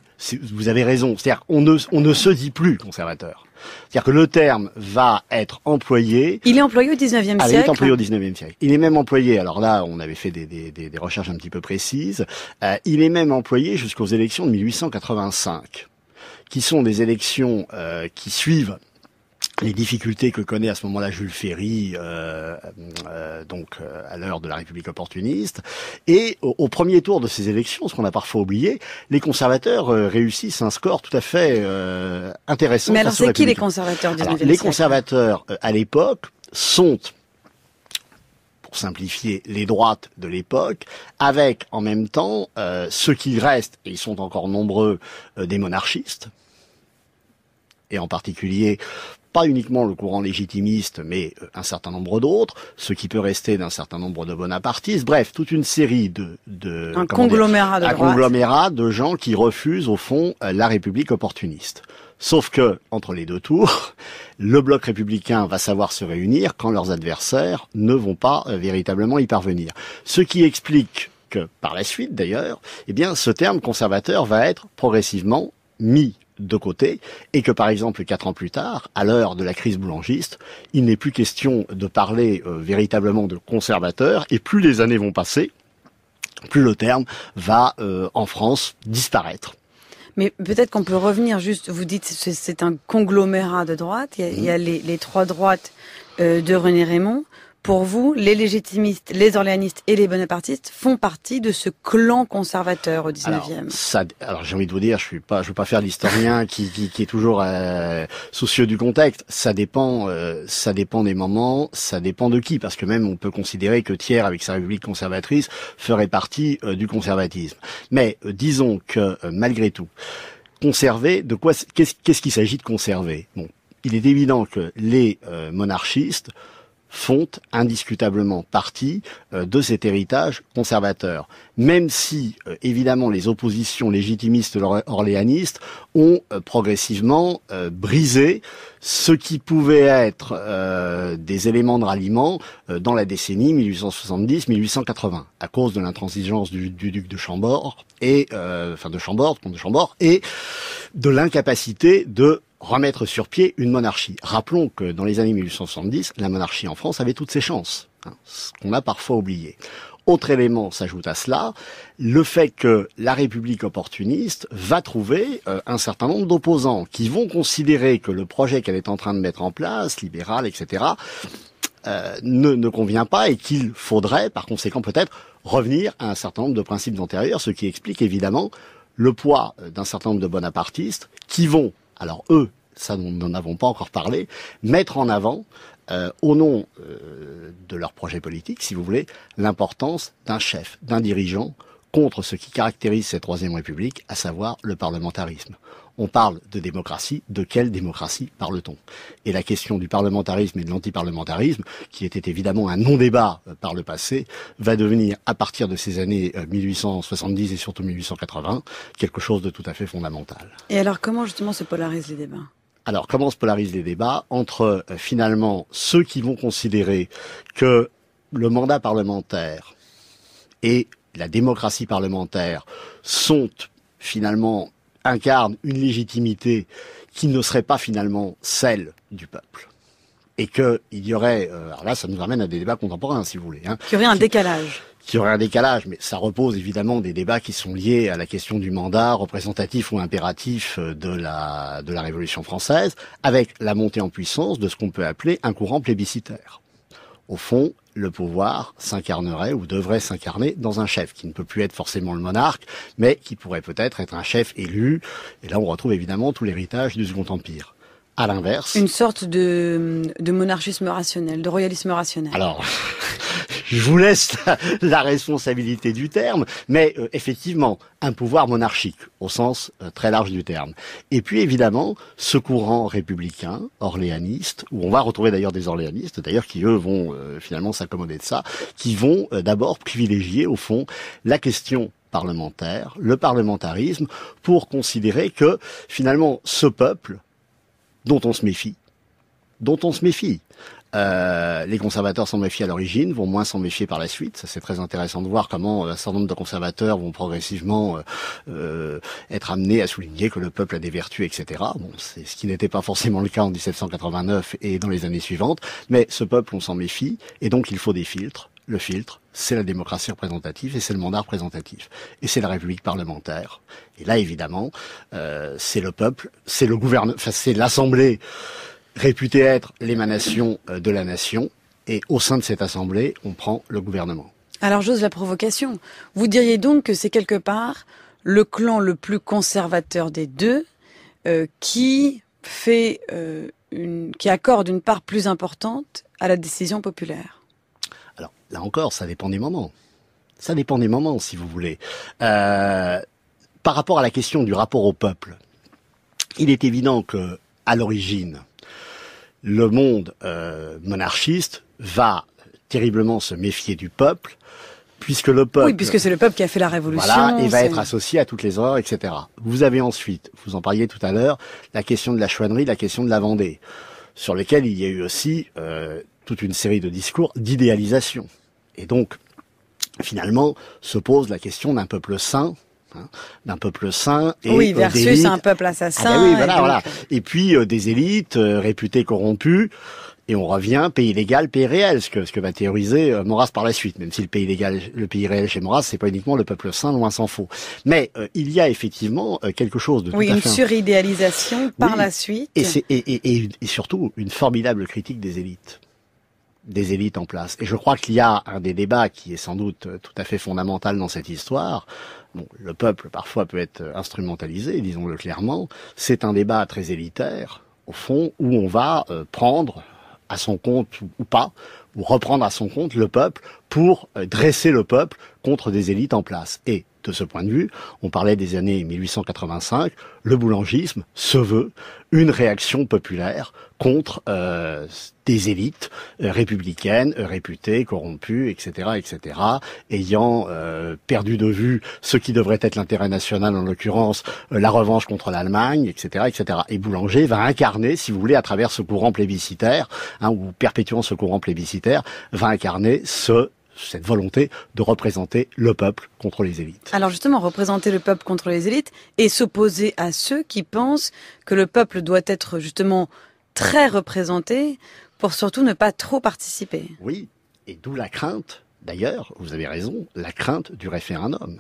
vous avez raison. C'est-à-dire, on on ne se dit plus conservateur. C'est-à-dire que le terme va être employé. Il est employé au 19e siècle. Ah, il est employé au 19 siècle. Il est même employé, alors là, on avait fait des, recherches un petit peu précises, euh, il est même employé jusqu'aux élections de 1885 qui sont des élections euh, qui suivent les difficultés que connaît à ce moment-là Jules Ferry, euh, euh, donc euh, à l'heure de la République opportuniste, et au, premier tour de ces élections, ce qu'on a parfois oublié, les conservateurs réussissent un score tout à fait intéressant. Mais alors, c'est qui les conservateurs du Les conservateurs à l'époque sont pour simplifier, les droites de l'époque, avec en même temps euh, ceux qui restent, et ils sont encore nombreux, des monarchistes, et en particulier pas uniquement le courant légitimiste, mais euh, un certain nombre d'autres, ce qui peut rester d'un certain nombre de bonapartistes, bref, toute une série de... de un conglomérat de, un conglomérat de gens qui refusent, au fond, euh, la République opportuniste. Sauf que, entre les deux tours, le bloc républicain va savoir se réunir quand leurs adversaires ne vont pas euh, véritablement y parvenir. Ce qui explique que, par la suite d'ailleurs, eh bien, ce terme conservateur va être progressivement mis de côté et que par exemple quatre ans plus tard, à l'heure de la crise boulangiste, il n'est plus question de parler euh, véritablement de conservateur et plus les années vont passer, plus le terme va euh, en France disparaître. Mais peut-être qu'on peut revenir juste, vous dites c'est un conglomérat de droite, il y a, mmh. les, trois droites euh, de René Raymond pour vous, les légitimistes, les orléanistes et les bonapartistes font partie de ce clan conservateur au 19e Alors, alors j'ai envie de vous dire, je suis pas, je veux pas faire l'historien qui, qui, est toujours euh, soucieux du contexte. Ça dépend, euh, ça dépend des moments, ça dépend de qui, parce que même on peut considérer que Thiers, avec sa République conservatrice, ferait partie euh, du conservatisme. Mais euh, disons que euh, malgré tout, conserver, de quoi, qu'est-ce qu'il s'agit de conserver Bon, il est évident que les monarchistes font indiscutablement partie euh, de cet héritage conservateur, même si euh, évidemment les oppositions légitimistes orléanistes ont euh, progressivement brisé ce qui pouvait être des éléments de ralliement dans la décennie 1870-1880 à cause de l'intransigeance du, duc de Chambord et enfin de Chambord, de Chambord et de l'incapacité de remettre sur pied une monarchie. Rappelons que dans les années 1870, la monarchie en France avait toutes ses chances, hein, ce qu'on a parfois oublié. Autre élément s'ajoute à cela, le fait que la République opportuniste va trouver euh, un certain nombre d'opposants qui vont considérer que le projet qu'elle est en train de mettre en place, libéral, etc., euh, ne, ne convient pas et qu'il faudrait par conséquent peut-être revenir à un certain nombre de principes antérieurs, ce qui explique évidemment le poids euh, d'un certain nombre de bonapartistes qui vont alors eux, ça nous n'en avons pas encore parlé, mettre en avant, euh, au nom euh, de leur projet politique, si vous voulez, l'importance d'un chef, d'un dirigeant contre ce qui caractérise cette Troisième République, à savoir le parlementarisme. On parle de démocratie, de quelle démocratie parle-t-on Et la question du parlementarisme et de l'antiparlementarisme, qui était évidemment un non-débat euh, par le passé, va devenir, à partir de ces années 1870 euh, et surtout 1880, quelque chose de tout à fait fondamental. Et alors comment justement se polarisent les débats alors, comment se polarisent les débats entre euh, finalement ceux qui vont considérer que le mandat parlementaire et la démocratie parlementaire sont finalement incarne une légitimité qui ne serait pas finalement celle du peuple et qu'il y aurait, euh, alors là ça nous amène à des débats contemporains si vous voulez. Hein, qu'il y aurait un décalage. qui aurait un décalage, mais ça repose évidemment des débats qui sont liés à la question du mandat représentatif ou impératif euh, de la, de la Révolution française, avec la montée en puissance de ce qu'on peut appeler un courant plébiscitaire. Au fond, le pouvoir s'incarnerait ou devrait s'incarner dans un chef, qui ne peut plus être forcément le monarque, mais qui pourrait peut-être être un chef élu. Et là, on retrouve évidemment tout l'héritage du Second Empire à l'inverse. Une sorte de, monarchisme rationnel, de royalisme rationnel. Alors, je vous laisse la, responsabilité du terme, mais euh, effectivement, un pouvoir monarchique, au sens euh, très large du terme. Et puis évidemment, ce courant républicain, orléaniste, où on va retrouver d'ailleurs des orléanistes, d'ailleurs qui eux vont euh, finalement s'accommoder de ça, qui vont d'abord privilégier au fond la question parlementaire, le parlementarisme, pour considérer que finalement ce peuple dont on se méfie, dont on se méfie. Euh, les conservateurs s'en méfient à l'origine, vont moins s'en méfier par la suite. Ça, c'est très intéressant de voir comment euh, un certain nombre de conservateurs vont progressivement euh, être amenés à souligner que le peuple a des vertus, etc. Bon, c'est ce qui n'était pas forcément le cas en 1789 et dans les années suivantes. Mais ce peuple, on s'en méfie, et donc il faut des filtres le filtre, c'est la démocratie représentative et c'est le mandat représentatif. Et c'est la République parlementaire. Et là, évidemment, euh, c'est le peuple, c'est le gouvernement, c'est l'Assemblée réputée être l'émanation euh, de la nation. Et au sein de cette Assemblée, on prend le gouvernement. Alors j'ose la provocation. Vous diriez donc que c'est quelque part le clan le plus conservateur des deux euh, qui fait une, qui accorde une part plus importante à la décision populaire là encore, ça dépend des moments. Ça dépend des moments, si vous voulez. Euh, par rapport à la question du rapport au peuple, il est évident que, à l'origine, le monde euh, monarchiste va terriblement se méfier du peuple, puisque le peuple. Oui, puisque c'est le peuple qui a fait la révolution. Voilà, et va être associé à toutes les horreurs, etc. Vous avez ensuite, vous en parliez tout à l'heure, la question de la chouannerie, la question de la Vendée, sur lequel il y a eu aussi euh, toute une série de discours d'idéalisation. Et donc, finalement, se pose la question d'un peuple sain, hein, d'un peuple sain et oui, euh, versus un peuple assassin. Ah ben euh, et, puis euh, des élites réputées corrompues. Et on revient pays légal, pays réel, ce que, ce que va théoriser Maurras par la suite, même si le pays légal, le pays réel chez Maurras, c'est pas uniquement le peuple sain, loin s'en faut. Mais il y a effectivement quelque chose de oui, tout à une suridéalisation par la suite. et surtout une formidable critique des élites des élites en place. Et je crois qu'il y a un des débats qui est sans doute tout à fait fondamental dans cette histoire. Bon, le peuple parfois peut être instrumentalisé, disons-le clairement. C'est un débat très élitaire, au fond, où on va euh, prendre à son compte ou pas, ou reprendre à son compte le peuple pour euh, dresser le peuple contre des élites en place. Et de ce point de vue. On parlait des années 1885. Le boulangisme se veut une réaction populaire contre euh, des élites euh, républicaines euh, réputées, corrompues, etc., etc., ayant perdu de vue ce qui devrait être l'intérêt national, en l'occurrence la revanche contre l'Allemagne, etc., etc. Et Boulanger va incarner, si vous voulez, à travers ce courant plébiscitaire, hein, ou perpétuant ce courant plébiscitaire, va incarner ce cette volonté de représenter le peuple contre les élites. Alors justement, représenter le peuple contre les élites et s'opposer à ceux qui pensent que le peuple doit être justement très représenté pour surtout ne pas trop participer. Oui, et d'où la crainte, d'ailleurs, vous avez raison, la crainte du référendum.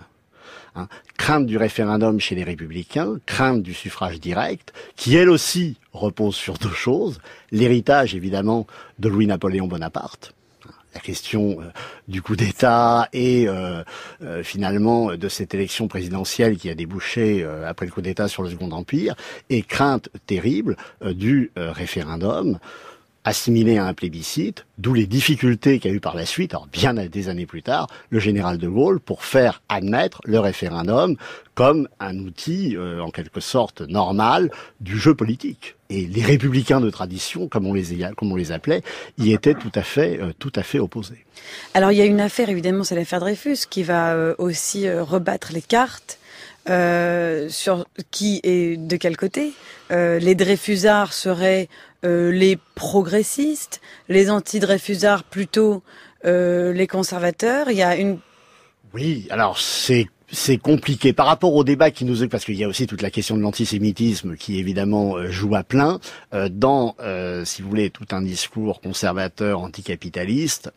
Hein. crainte du référendum chez les républicains, crainte du suffrage direct, qui elle aussi repose sur deux choses, l'héritage évidemment de Louis-Napoléon Bonaparte, la question euh, du coup d'État et euh, euh, finalement de cette élection présidentielle qui a débouché après le coup d'État sur le Second Empire et crainte terrible du référendum assimilé à un plébiscite, d'où les difficultés qu'a eu par la suite, alors bien des années plus tard, le général de Gaulle pour faire admettre le référendum comme un outil euh, en quelque sorte normal du jeu politique. Et les républicains de tradition, comme on les, comme on les appelait, y étaient tout à fait, euh, tout à fait opposés. Alors il y a une affaire, évidemment, c'est l'affaire Dreyfus, qui va euh, aussi rebattre les cartes euh, sur qui et de quel côté euh, Les Dreyfusards seraient euh, les progressistes, les anti-Dreyfusards plutôt les conservateurs. Il y a une. Oui, alors c'est c'est compliqué par rapport au débat qui nous est... parce qu'il y a aussi toute la question de l'antisémitisme qui évidemment joue à plein dans si vous voulez tout un discours conservateur anticapitaliste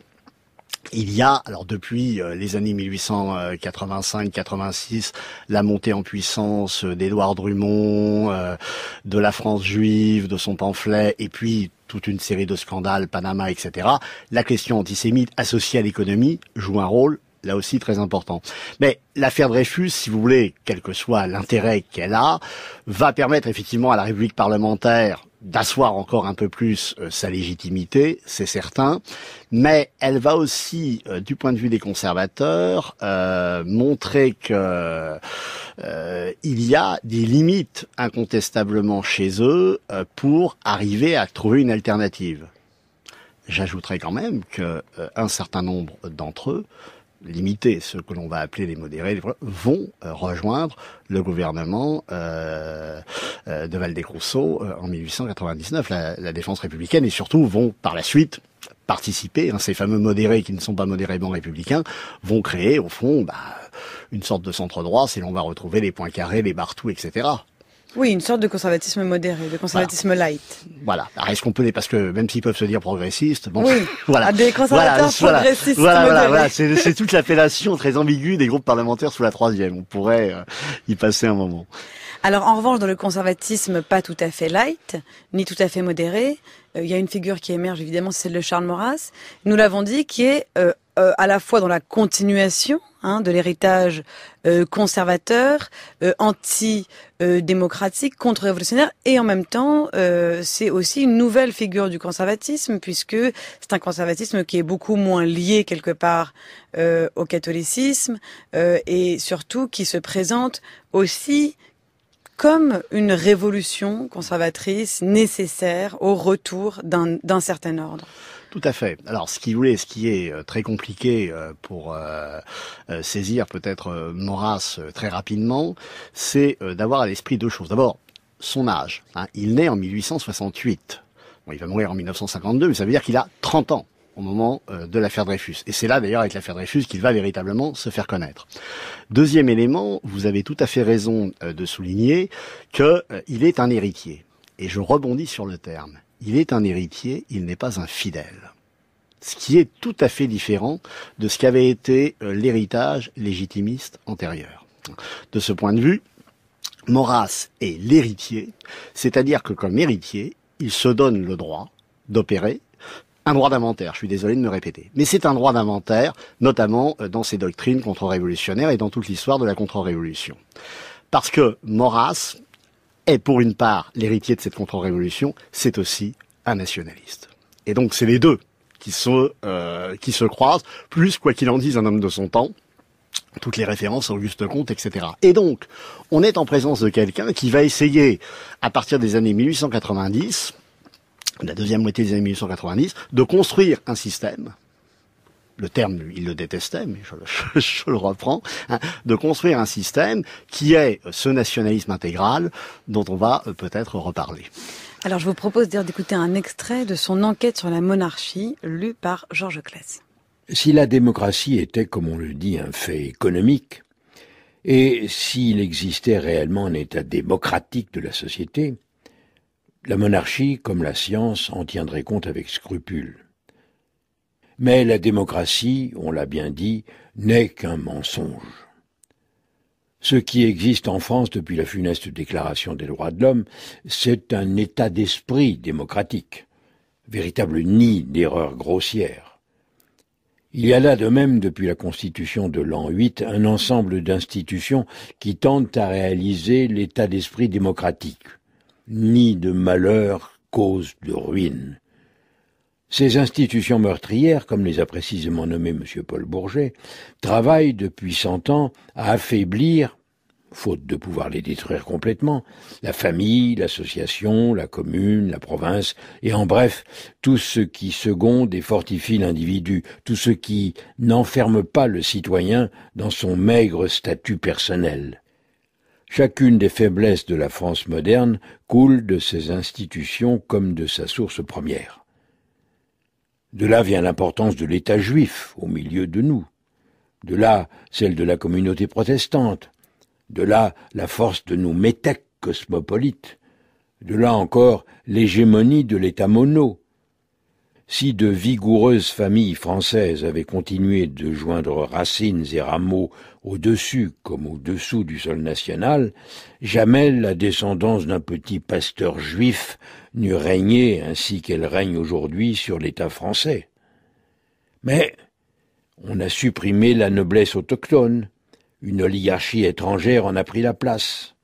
il y a, alors depuis euh, les années 1885-86, la montée en puissance euh, d'Édouard Drummond, euh, de la France juive, de son pamphlet, et puis toute une série de scandales, Panama, etc. La question antisémite associée à l'économie joue un rôle là aussi très important. Mais l'affaire Dreyfus, si vous voulez, quel que soit l'intérêt qu'elle a, va permettre effectivement à la République parlementaire d'asseoir encore un peu plus euh, sa légitimité, c'est certain, mais elle va aussi, euh, du point de vue des conservateurs, euh, montrer que il y a des limites incontestablement chez eux pour arriver à trouver une alternative. J'ajouterai quand même que un certain nombre d'entre eux limités, ceux que l'on va appeler les modérés, vont euh, rejoindre le gouvernement euh, euh, de valdez en 1899, la, la défense républicaine, et surtout vont par la suite participer, hein, ces fameux modérés qui ne sont pas modérément républicains, vont créer au fond bah, une sorte de centre droit si l'on va retrouver les points carrés, les Bartous, etc. Oui, une sorte de conservatisme modéré, de conservatisme light. Voilà. Alors, ah, est-ce qu'on peut les, parce que même s'ils peuvent se dire progressistes, bon, oui. voilà. Ah, des conservateurs progressistes. Voilà, voilà, C'est, toute l'appellation très ambiguë des groupes parlementaires sous la troisième. On pourrait euh, y passer un moment. Alors en revanche, dans le conservatisme pas tout à fait light, ni tout à fait modéré, euh, il y a une figure qui émerge évidemment, c'est celle de Charles Maurras. Nous l'avons dit, qui est euh, à la fois dans la continuation Hein, de l'héritage euh, conservateur, euh, antidémocratique, euh, anti-démocratique, contre-révolutionnaire, et en même temps, c'est aussi une nouvelle figure du conservatisme, puisque c'est un conservatisme qui est beaucoup moins lié quelque part au catholicisme, et surtout qui se présente aussi comme une révolution conservatrice nécessaire au retour d'un certain ordre. Tout à fait. Alors, ce qui voulait, ce qui est euh, très compliqué euh, pour euh, saisir peut-être Maurras très rapidement, c'est d'avoir à l'esprit deux choses. D'abord, son âge. Hein. Il naît en 1868. il va mourir en 1952, mais ça veut dire qu'il a 30 ans au moment de l'affaire Dreyfus. Et c'est là d'ailleurs avec l'affaire Dreyfus qu'il va véritablement se faire connaître. Deuxième élément, vous avez tout à fait raison de souligner qu'il est un héritier. Et je rebondis sur le terme. Il est un héritier, il n'est pas un fidèle. Ce qui est tout à fait différent de ce qu'avait été euh, l'héritage légitimiste antérieur. De ce point de vue, Maurras est l'héritier, c'est-à-dire que comme héritier, il se donne le droit d'opérer un droit d'inventaire, je suis désolé de me répéter, mais c'est un droit d'inventaire, notamment euh, dans ses doctrines contre-révolutionnaires et dans toute l'histoire de la contre-révolution. Parce que Maurras, et pour une part l'héritier de cette contre-révolution, c'est aussi un nationaliste. Et donc c'est les deux qui se, euh, qui se croisent, plus quoi qu'il en dise un homme de son temps, toutes les références, Auguste Comte, etc. Et donc, on est en présence de quelqu'un qui va essayer, à partir des années 1890, la deuxième moitié des années 1890, de construire un système le terme, il le détestait, mais je, le reprends, hein, de construire un système qui est euh, ce nationalisme intégral dont on va euh, peut-être reparler. Alors je vous propose d'écouter un extrait de son enquête sur la monarchie, lu par Georges Clès. Si la démocratie était, comme on le dit, un fait économique, et s'il existait réellement un état démocratique de la société, la monarchie, comme la science, en tiendrait compte avec scrupule. Mais la démocratie, on l'a bien dit, n'est qu'un mensonge. Ce qui existe en France depuis la funeste déclaration des droits de l'homme, c'est un état d'esprit démocratique, véritable nid d'erreurs grossières. Il y a là de même, depuis la Constitution de l'an 8, un ensemble d'institutions qui tentent à réaliser l'état d'esprit démocratique. Nid de malheur, cause de ruine. Ces institutions meurtrières, comme les a précisément nommées M. Paul Bourget, travaillent depuis cent ans à affaiblir, faute de pouvoir les détruire complètement, la famille, l'association, la commune, la province, et en bref, tout ce qui seconde et fortifie l'individu, tout ce qui n'enferme pas le citoyen dans son maigre statut personnel. Chacune des faiblesses de la France moderne coule de ces institutions comme de sa source première. De là vient l'importance de l'État juif au milieu de nous. De là celle de la communauté protestante. De là la force de nos métèques cosmopolites. De là encore l'hégémonie de l'État mono. Si de vigoureuses familles françaises avaient continué de joindre racines et rameaux au-dessus comme au-dessous du sol national, jamais la descendance d'un petit pasteur juif n'eût régné ainsi qu'elle règne aujourd'hui sur l'État français. Mais on a supprimé la noblesse autochtone, une oligarchie étrangère en a pris la place.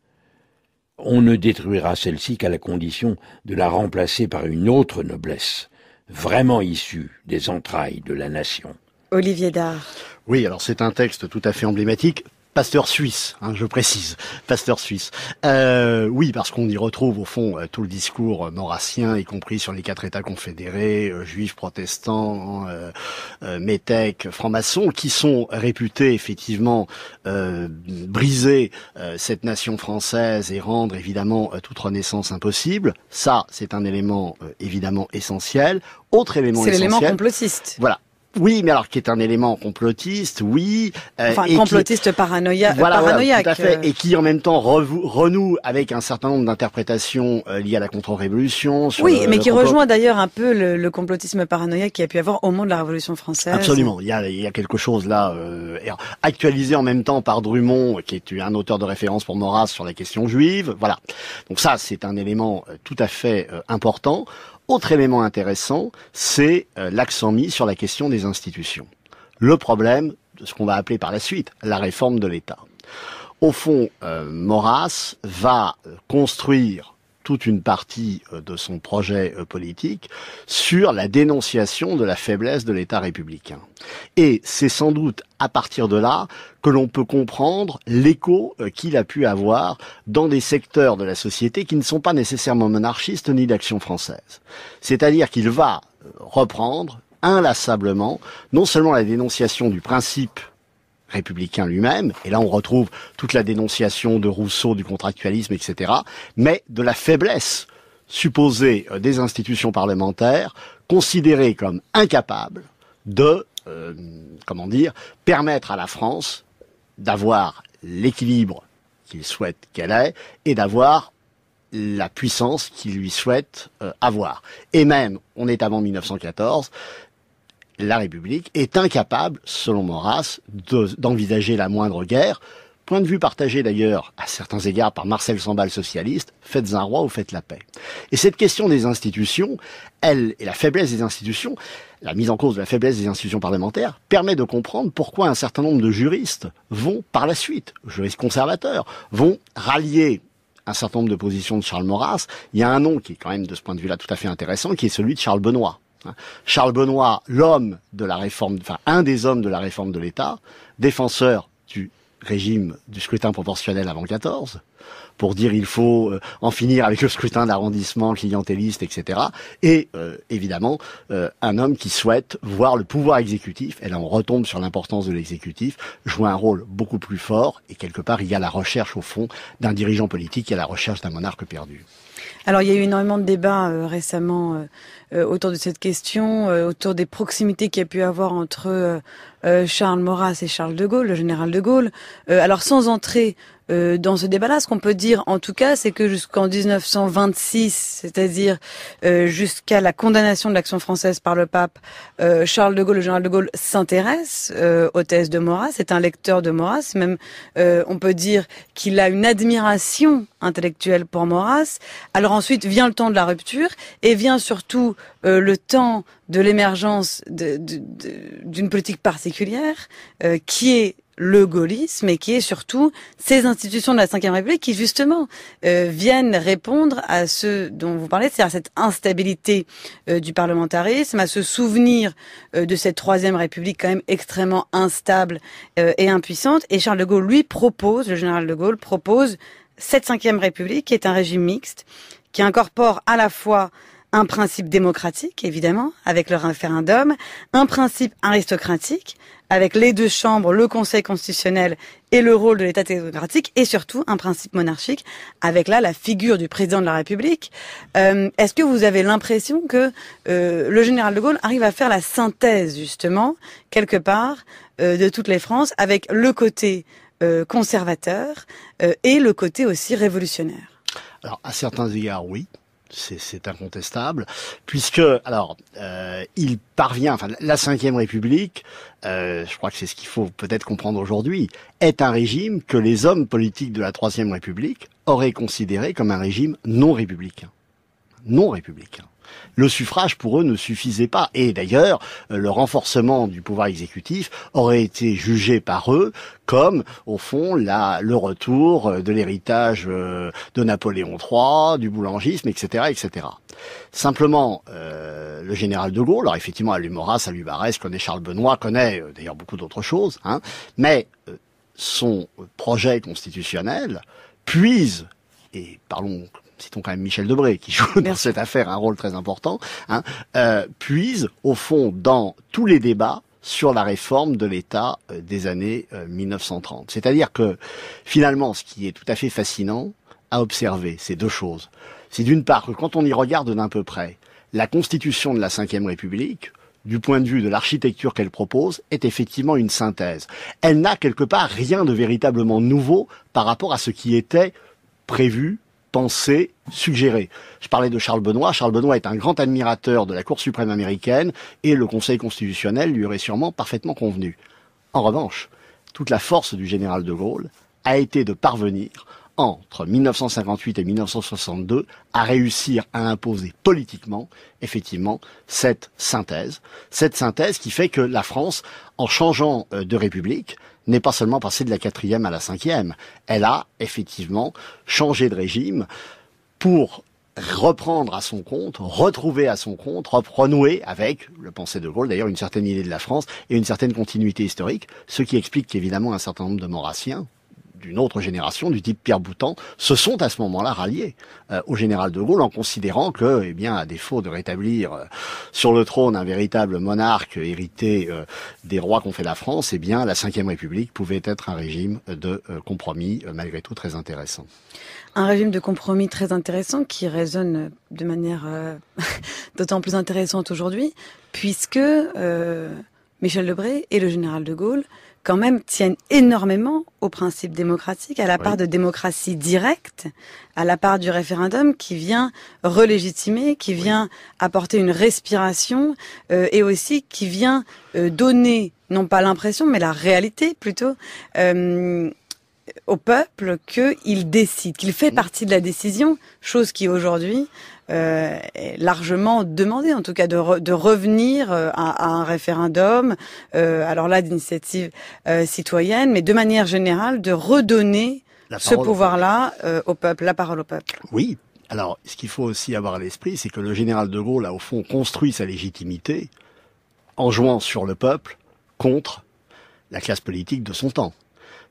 On ne détruira celle-ci qu'à la condition de la remplacer par une autre noblesse, vraiment issue des entrailles de la nation. Olivier Dard. Oui, alors c'est un texte tout à fait emblématique, pasteur suisse, hein, je précise, pasteur suisse. Euh, oui, parce qu'on y retrouve au fond euh, tout le discours euh, maurassien, y compris sur les quatre États confédérés, juifs, protestants, métèques, francs-maçons, qui sont réputés effectivement briser cette nation française et rendre évidemment toute renaissance impossible. Ça, c'est un élément évidemment essentiel. Autre élément essentiel. C'est l'élément complotiste. Voilà, oui, mais alors qui est un élément complotiste, oui. Euh, enfin, complotiste paranoïa... paranoïaque. Voilà, tout à fait. Euh. Et qui en même temps renoue avec un certain nombre d'interprétations euh, liées à la contre-révolution. Oui, mais qui rejoint d'ailleurs un peu le, complotisme paranoïaque qui a pu avoir au moment de la Révolution française. Absolument. Il y a, il y a quelque chose là, actualisé en même temps par Drummond, qui est un auteur de référence pour Maurras sur la question juive. Voilà. Donc ça, c'est un élément tout à fait important. Autre élément intéressant, c'est euh, l'accent mis sur la question des institutions. Le problème de ce qu'on va appeler par la suite la réforme de l'État. Au fond, euh, Maurras va euh, construire toute une partie euh, de son projet euh, politique sur la dénonciation de la faiblesse de l'État républicain. Et c'est sans doute à partir de là que l'on peut comprendre l'écho euh, qu'il a pu avoir dans des secteurs de la société qui ne sont pas nécessairement monarchistes ni d'action française. C'est-à-dire qu'il va reprendre inlassablement non seulement la dénonciation du principe républicain lui-même, et là on retrouve toute la dénonciation de Rousseau, du contractualisme, etc., mais de la faiblesse supposée euh, des institutions parlementaires, considérées comme incapables de, euh, comment dire, permettre à la France d'avoir l'équilibre qu'il souhaite qu'elle ait et d'avoir la puissance qu'il lui souhaite euh, avoir. Et même, on est avant 1914, la République est incapable, selon Maurras, d'envisager la moindre guerre. Point de vue partagé d'ailleurs à certains égards par Marcel Sambal socialiste, faites un roi ou faites la paix. Et cette question des institutions, elle et la faiblesse des institutions, la mise en cause de la faiblesse des institutions parlementaires permet de comprendre pourquoi un certain nombre de juristes vont par la suite, juristes conservateurs, vont rallier un certain nombre de positions de Charles Maurras. Il y a un nom qui est quand même de ce point de vue-là tout à fait intéressant, qui est celui de Charles Benoît Hein. Charles Benoît, l'homme de la réforme, enfin un des hommes de la réforme de l'État, défenseur du régime du scrutin proportionnel avant 14, pour dire il faut euh, en finir avec le scrutin d'arrondissement clientéliste, etc. Et euh, évidemment, euh, un homme qui souhaite voir le pouvoir exécutif, et là on retombe sur l'importance de l'exécutif, jouer un rôle beaucoup plus fort, et quelque part il y a la recherche au fond d'un dirigeant politique, il y a la recherche d'un monarque perdu. Alors il y a eu énormément de débats récemment euh, autour de cette question, euh, autour des proximités qu'il y a pu avoir entre euh, Charles Maurras et Charles de Gaulle, le général de Gaulle. alors sans entrer dans ce débat-là. Ce qu'on peut dire, en tout cas, c'est que jusqu'en 1926, c'est-à-dire jusqu'à la condamnation de l'action française par le pape, Charles de Gaulle, le général de Gaulle, s'intéresse aux thèses de Maurras. C'est un lecteur de Maurras. Même, on peut dire qu'il a une admiration intellectuelle pour Maurras. Alors ensuite vient le temps de la rupture et vient surtout euh, le temps de l'émergence d'une politique particulière euh, qui est le gaullisme et qui est surtout ces institutions de la Ve République qui justement euh, viennent répondre à ce dont vous parlez, c'est-à-dire cette instabilité du parlementarisme, à ce souvenir de cette Troisième République quand même extrêmement instable et impuissante. Et Charles de Gaulle lui propose, le général de Gaulle propose cette Ve République qui est un régime mixte, qui incorpore à la fois un principe démocratique, évidemment, avec le référendum, un principe aristocratique, avec les deux chambres, le Conseil constitutionnel et le rôle de l'État démocratique. et surtout un principe monarchique, avec là la figure du président de la République. Euh, est-ce que vous avez l'impression que euh, le général de Gaulle arrive à faire la synthèse, justement, quelque part, euh, de toutes les Frances, avec le côté conservateur et le côté aussi révolutionnaire Alors, à certains égards, oui c'est incontestable, puisque alors euh, il parvient, enfin la Ve République, euh, je crois que c'est ce qu'il faut peut-être comprendre aujourd'hui, est un régime que les hommes politiques de la Troisième République auraient considéré comme un régime non républicain, non républicain. Le suffrage, pour eux, ne suffisait pas. Et d'ailleurs, euh, le renforcement du pouvoir exécutif aurait été jugé par eux comme, au fond, le retour euh, de l'héritage euh, de Napoléon III, du boulangisme, etc., etc. Simplement, le général de Gaulle, alors effectivement, à Moras, à Barès, connaît Charles Benoît, connaît d'ailleurs beaucoup d'autres choses, hein, mais son projet constitutionnel puise, et parlons citons quand même Michel Debré, qui joue dans cette affaire un rôle très important, hein, euh, puise au fond dans tous les débats sur la réforme de l'État euh, des années 1930. Euh, C'est-à-dire que finalement, ce qui est tout à fait fascinant à observer, c'est deux choses. C'est d'une part que quand on y regarde d'un peu près, la constitution de la Ve République, du point de vue de l'architecture qu'elle propose, est effectivement une synthèse. Elle n'a quelque part rien de véritablement nouveau par rapport à ce qui était prévu pensée suggérée. Je parlais de Charles Benoît. Charles Benoît est un grand admirateur de la Cour suprême américaine et le Conseil constitutionnel lui aurait sûrement parfaitement convenu. En revanche, toute la force du général de Gaulle a été de parvenir entre 1958 et 1962 à réussir à imposer politiquement, effectivement, cette synthèse. Cette synthèse qui fait que la France, en changeant euh, de république, n'est pas seulement passée de la quatrième à la cinquième. Elle a effectivement changé de régime pour reprendre à son compte, retrouver à son compte, renouer avec, le pensée de Gaulle d'ailleurs, une certaine idée de la France et une certaine continuité historique, ce qui explique qu'évidemment un certain nombre de Maurassiens, d'une autre génération, du type Pierre Boutan, se sont à ce moment-là ralliés euh, au général de Gaulle en considérant que, eh bien, à défaut de rétablir euh, sur le trône un véritable monarque hérité euh, des rois qu'ont fait la France, eh bien, la Ve République pouvait être un régime de compromis malgré tout très intéressant. Un régime de compromis très intéressant qui résonne de manière d'autant plus intéressante aujourd'hui, puisque Michel Debré et le général de Gaulle quand même tiennent énormément au principe démocratique, à la part de démocratie directe, à la part du référendum qui vient relégitimer, qui vient apporter une respiration euh, et aussi qui vient euh, donner, non pas l'impression, mais la réalité plutôt, euh, au peuple qu'il décide, qu'il fait mm. partie de la décision, chose qui aujourd'hui euh, est largement demandée, en tout cas de, revenir euh, à, un référendum, euh, alors là d'initiative citoyenne, mais de manière générale de redonner ce pouvoir-là au, au peuple, la parole au peuple. Oui. Alors, ce qu'il faut aussi avoir à l'esprit, c'est que le général de Gaulle a au fond construit sa légitimité en jouant sur le peuple contre la classe politique de son temps.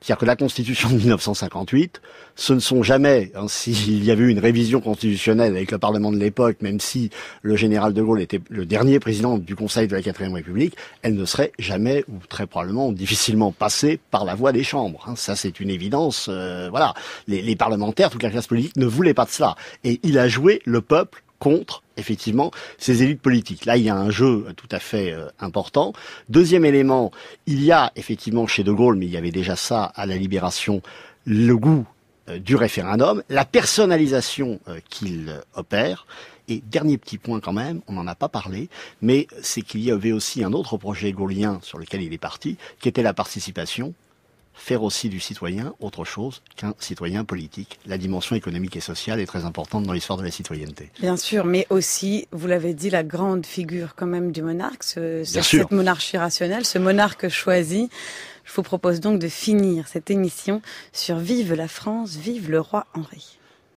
C'est-à-dire que la Constitution de 1958, ce ne sont jamais, hein, s'il y avait eu une révision constitutionnelle avec le Parlement de l'époque, même si le général de Gaulle était le dernier président du Conseil de la Quatrième République, elle ne serait jamais ou très probablement difficilement passée par la voie des chambres. Hein. Ça, c'est une évidence. Euh, voilà, les, parlementaires, toute la classe politique ne voulait pas de cela, et il a joué le peuple contre effectivement ces élites politiques. Là, il y a un jeu tout à fait euh, important. Deuxième élément, il y a effectivement chez De Gaulle, mais il y avait déjà ça à la Libération, le goût euh, du référendum, la personnalisation euh, qu'il opère. Et dernier petit point quand même, on n'en a pas parlé, mais c'est qu'il y avait aussi un autre projet gaullien sur lequel il est parti, qui était la participation faire aussi du citoyen autre chose qu'un citoyen politique. La dimension économique et sociale est très importante dans l'histoire de la citoyenneté. Bien sûr, mais aussi, vous l'avez dit, la grande figure quand même du monarque, cette monarchie rationnelle, ce monarque choisi. Je vous propose donc de finir cette émission sur Vive la France, vive le roi Henri.